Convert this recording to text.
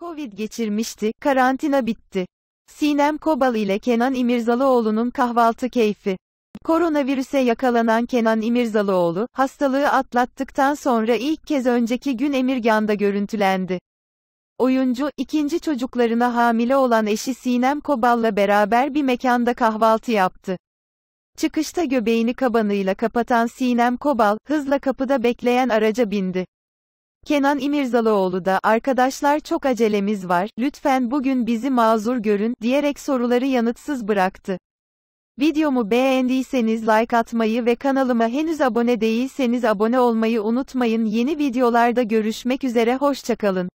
Covid geçirmişti, karantina bitti. Sinem Kobal ile Kenan İmirzalıoğlu'nun kahvaltı keyfi. Koronavirüse yakalanan Kenan İmirzalıoğlu, hastalığı atlattıktan sonra ilk kez önceki gün Emirgan'da görüntülendi. Oyuncu, ikinci çocuklarına hamile olan eşi Sinem Kobal'la beraber bir mekanda kahvaltı yaptı. Çıkışta göbeğini kabanıyla kapatan Sinem Kobal, hızla kapıda bekleyen araca bindi. Kenan İmirzalıoğlu da arkadaşlar çok acelemiz var, lütfen bugün bizi mazur görün diyerek soruları yanıtsız bıraktı. Videomu beğendiyseniz like atmayı ve kanalıma henüz abone değilseniz abone olmayı unutmayın. Yeni videolarda görüşmek üzere hoşçakalın.